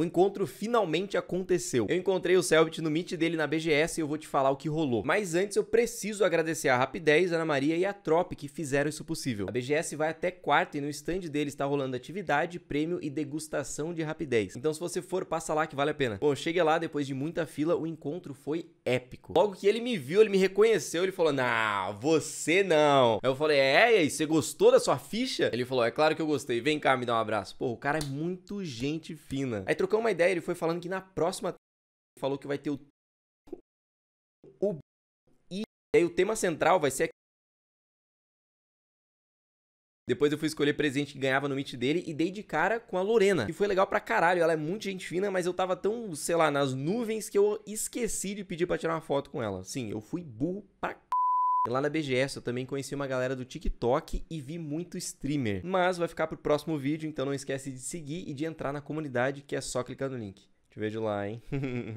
O encontro finalmente aconteceu. Eu encontrei o Selbit no meet dele na BGS e eu vou te falar o que rolou. Mas antes eu preciso agradecer a Rapidez, a Ana Maria e a Trop que fizeram isso possível. A BGS vai até quarta e no stand dele está rolando atividade, prêmio e degustação de Rapidez. Então se você for, passa lá que vale a pena. Bom, cheguei lá depois de muita fila, o encontro foi épico. Logo que ele me viu, ele me reconheceu, ele falou: Não, você não. Eu falei: É, e aí, você gostou da sua ficha? Ele falou: É claro que eu gostei, vem cá me dar um abraço. Pô, o cara é muito gente fina. Aí trocou uma ideia, ele foi falando que na próxima falou que vai ter o. O. E aí o tema central vai ser depois eu fui escolher presente que ganhava no Meet dele e dei de cara com a Lorena. E foi legal pra caralho, ela é muito gente fina, mas eu tava tão, sei lá, nas nuvens que eu esqueci de pedir pra tirar uma foto com ela. Sim, eu fui burro pra c... Lá na BGS eu também conheci uma galera do TikTok e vi muito streamer. Mas vai ficar pro próximo vídeo, então não esquece de seguir e de entrar na comunidade que é só clicar no link. Te vejo lá, hein?